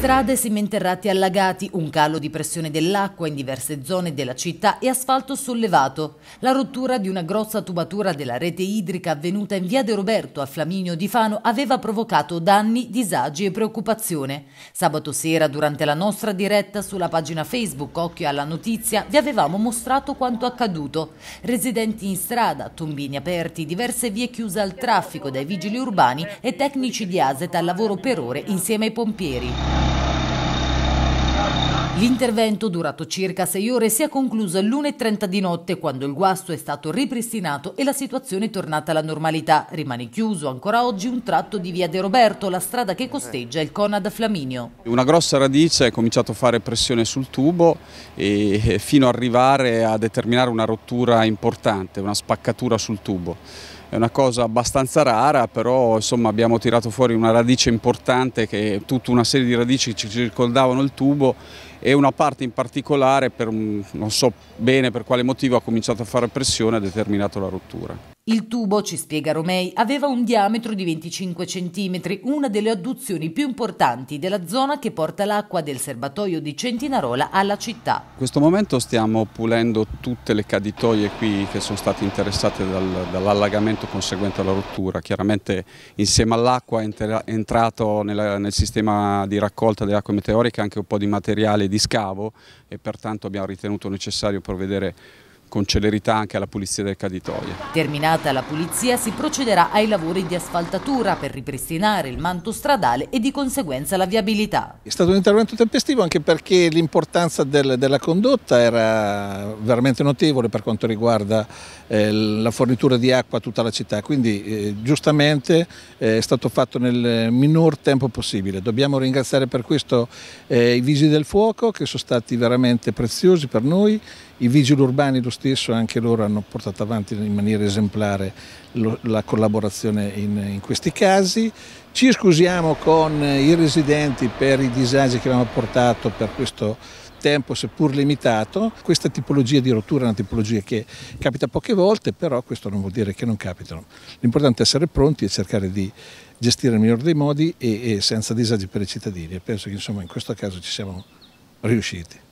Strade, sementerrati allagati, un calo di pressione dell'acqua in diverse zone della città e asfalto sollevato. La rottura di una grossa tubatura della rete idrica avvenuta in via De Roberto a Flaminio di Fano aveva provocato danni, disagi e preoccupazione. Sabato sera, durante la nostra diretta sulla pagina Facebook Occhio alla Notizia, vi avevamo mostrato quanto accaduto. Residenti in strada, tombini aperti, diverse vie chiuse al traffico dai vigili urbani e tecnici di ASET al lavoro per ore insieme ai pompieri. L'intervento, durato circa 6 ore, si è concluso all'1.30 di notte quando il guasto è stato ripristinato e la situazione è tornata alla normalità. Rimane chiuso ancora oggi un tratto di via De Roberto, la strada che costeggia il Conad Flaminio. Una grossa radice ha cominciato a fare pressione sul tubo e eh, fino ad arrivare a determinare una rottura importante, una spaccatura sul tubo è una cosa abbastanza rara, però insomma, abbiamo tirato fuori una radice importante che tutta una serie di radici che circondavano il tubo e una parte in particolare, per un, non so bene per quale motivo, ha cominciato a fare pressione e ha determinato la rottura. Il tubo, ci spiega Romei, aveva un diametro di 25 cm, una delle adduzioni più importanti della zona che porta l'acqua del serbatoio di Centinarola alla città. In questo momento stiamo pulendo tutte le caditoie qui che sono state interessate dal, dall'allagamento conseguente alla rottura. Chiaramente insieme all'acqua è entrato nella, nel sistema di raccolta delle acque meteoriche anche un po' di materiali di scavo e pertanto abbiamo ritenuto necessario provvedere con celerità anche alla pulizia del caditoio. Terminata la pulizia si procederà ai lavori di asfaltatura per ripristinare il manto stradale e di conseguenza la viabilità. È stato un intervento tempestivo anche perché l'importanza del, della condotta era veramente notevole per quanto riguarda eh, la fornitura di acqua a tutta la città, quindi eh, giustamente eh, è stato fatto nel minor tempo possibile. Dobbiamo ringraziare per questo eh, i Vigili del Fuoco che sono stati veramente preziosi per noi i vigili urbani lo stesso, anche loro hanno portato avanti in maniera esemplare lo, la collaborazione in, in questi casi. Ci scusiamo con i residenti per i disagi che abbiamo portato per questo tempo seppur limitato. Questa tipologia di rottura è una tipologia che capita poche volte, però questo non vuol dire che non capitano. L'importante è essere pronti e cercare di gestire nel miglior dei modi e, e senza disagi per i cittadini e penso che insomma in questo caso ci siamo riusciti.